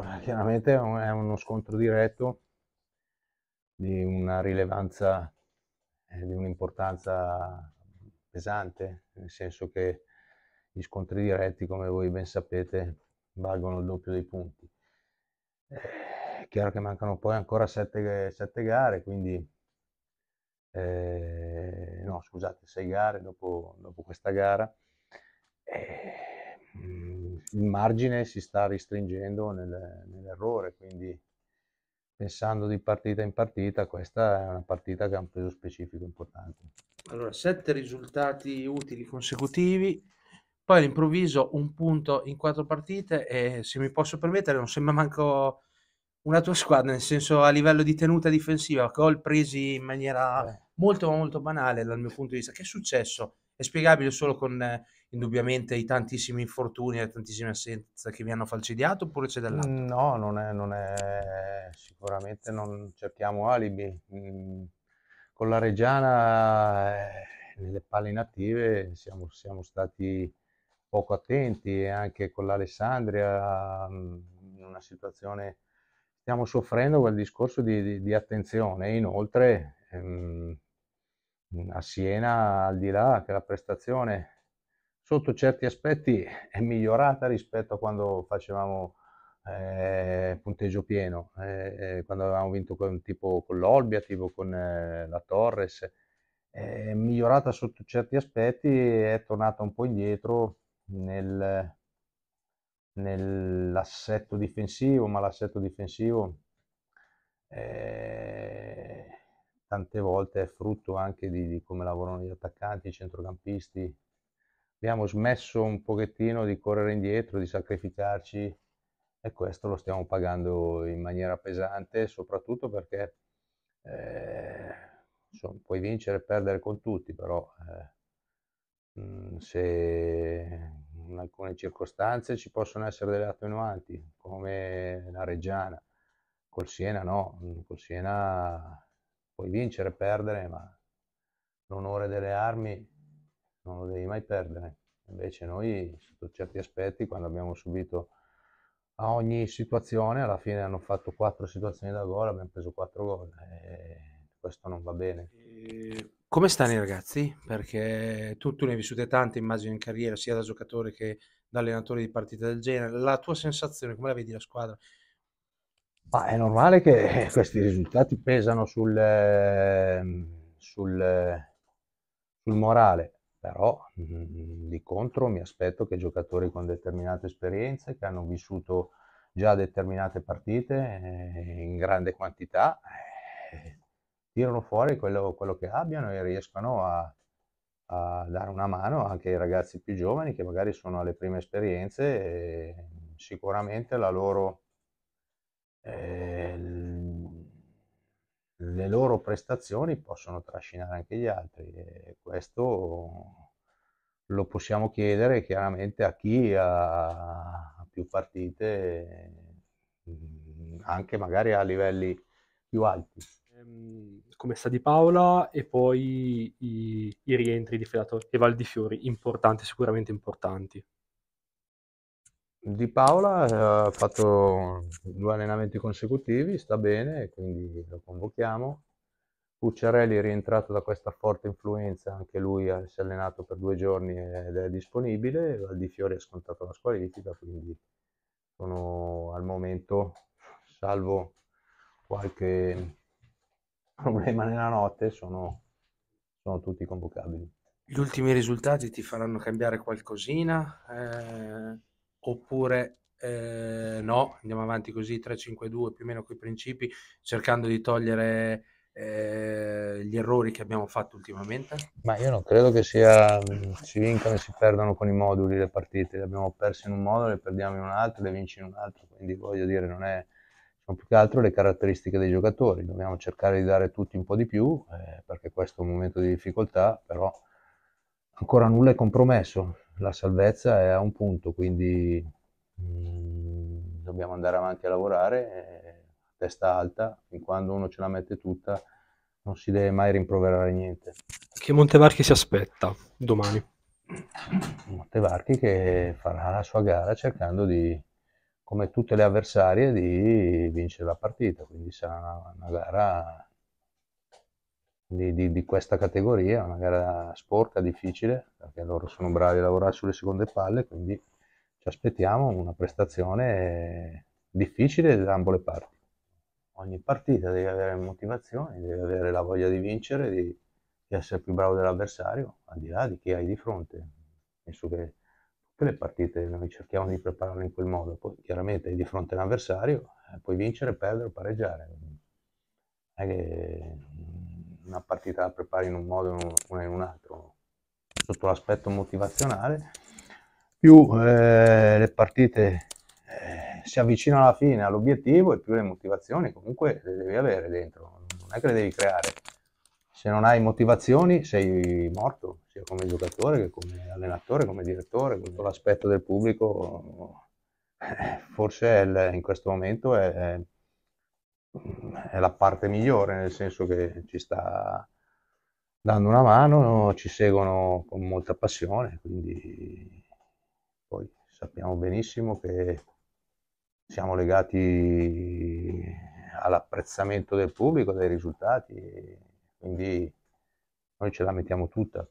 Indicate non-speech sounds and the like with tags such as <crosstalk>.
Allora, <laughs> chiaramente è uno scontro diretto di una rilevanza, e eh, di un'importanza pesante, nel senso che gli scontri diretti, come voi ben sapete, valgono il doppio dei punti. Eh, è chiaro che mancano poi ancora sette, sette gare, quindi eh, no, scusate, sei gare dopo, dopo questa gara. Eh, mm, il margine si sta ristringendo nel, nell'errore, quindi pensando di partita in partita, questa è una partita che ha un peso specifico importante. Allora, sette risultati utili consecutivi, poi all'improvviso un punto in quattro partite e se mi posso permettere non sembra manco una tua squadra, nel senso a livello di tenuta difensiva, gol presi in maniera eh. molto molto banale dal mio punto di vista. Che è successo? è spiegabile solo con eh, indubbiamente i tantissimi infortuni e tantissime assenze che vi hanno falcidiato oppure c'è dell'altro? Mm, no, non è, non è sicuramente non cerchiamo alibi. Mm, con la Reggiana eh, nelle palle inattive siamo, siamo, stati poco attenti e anche con l'Alessandria mm, in una situazione stiamo soffrendo quel discorso di, di, di attenzione inoltre ehm, Mm, a Siena, al di là che la prestazione sotto certi aspetti <laughs> è migliorata rispetto a quando facevamo eh, punteggio pieno, eh, eh, quando avevamo vinto con, tipo con l'Olbia, tipo con eh, la Torres, è migliorata sotto certi aspetti e è tornata un po' indietro nel, nell'assetto difensivo, ma l'assetto difensivo... Eh, tante volte è frutto anche di, di come lavorano gli attaccanti, i centrocampisti. Abbiamo smesso un pochettino di correre indietro, di sacrificarci e questo lo stiamo pagando in maniera pesante, soprattutto perché eh, insomma, puoi vincere e perdere con tutti, però eh, mm, se in alcune circostanze ci possono essere delle attenuanti, come la Reggiana, col Siena no, mm, col Siena Puoi vincere, perdere, ma l'onore delle armi non lo devi mai perdere. Invece noi, sotto certi aspetti, quando abbiamo subito a ogni situazione, alla fine hanno fatto quattro situazioni da gol, abbiamo preso quattro gol. questo non va bene. Come stanno i ragazzi? Perché tu, tu ne hai vissute tante, immagino, in carriera, sia da giocatore che da allenatore di partite del genere. La tua sensazione, come la vedi la squadra? Ma è normale che <laughs> questi risultati pesano sul, ehm, sul, sul morale, però mm, di contro mi aspetto che giocatori con determinate esperienze, che hanno vissuto già determinate partite eh, in grande quantità, eh, tirano fuori quello, quello, che abbiano e riescano a, a, dare una mano anche ai ragazzi più giovani che magari sono alle prime esperienze e sicuramente la loro Ehm, le loro prestazioni possono trascinare anche gli altri e questo lo possiamo chiedere chiaramente a chi ha più partite, mm, anche magari a livelli più alti. Ehm, come sta di Paola e poi i, i rientri di Fedato e Valdifiori importanti, sicuramente importanti. Di Paola eh, ha fatto due allenamenti consecutivi, sta bene, quindi lo convochiamo. Pucciarelli è rientrato da questa forte influenza, anche lui si è allenato per due giorni ed è disponibile. Valdifiori ha scontato la squalifica, quindi sono al momento, salvo qualche problema nella notte, sono, sono tutti convocabili. Gli ultimi risultati ti faranno cambiare qualcosina? Eh oppure eh, no, andiamo avanti così 3-5-2 più o meno con i principi, cercando di togliere ehm, gli errori che abbiamo fatto ultimamente? Ma io non credo che sia, mhmm, si vincano e si perdano con i moduli le partite, le abbiamo perse in un modo, le perdiamo in un altro, le vinci in un altro, quindi voglio dire non è... Sono più che altro le caratteristiche dei giocatori, dobbiamo cercare di dare tutti un po' di più, eh, perché questo è un momento di difficoltà, però ancora nulla è compromesso, la salvezza è a un punto, quindi mh, mm, dobbiamo andare avanti a lavorare, eh, testa alta, fin quando uno ce la mette tutta non si deve mai rimproverare niente. Che Montevarchi si aspetta domani? Montevarchi che farà la sua gara cercando di, come tutte le avversarie, di vincere la partita, quindi sarà una, una gara di, di, di questa categoria, una gara sporca, difficile, perché loro sono bravi a lavorare sulle seconde palle, quindi ci aspettiamo una prestazione difficile da ambo le parti. Ogni partita devi avere motivazione, devi avere la voglia di vincere, di, di essere più bravo dell'avversario, al di là di chi hai di fronte. Penso che tutte le partite noi cerchiamo di prepararle in quel modo, poi chiaramente hai di fronte l'avversario, eh, puoi vincere, perdere, pareggiare. Non è che una partita la prepari in un modo o una in un altro sotto l'aspetto motivazionale, più eh, le partite eh, si avvicinano alla fine, all'obiettivo e più le motivazioni comunque le devi avere dentro, non è che le devi creare. Se non hai motivazioni sei morto, sia come giocatore che come allenatore, come direttore, tutto l'aspetto del pubblico eh, forse il, in questo momento è, è è la parte migliore, nel senso che ci sta dando una mano, ci seguono con molta passione, quindi poi sappiamo benissimo che siamo legati all'apprezzamento del pubblico, dei risultati, quindi noi ce la mettiamo tutta.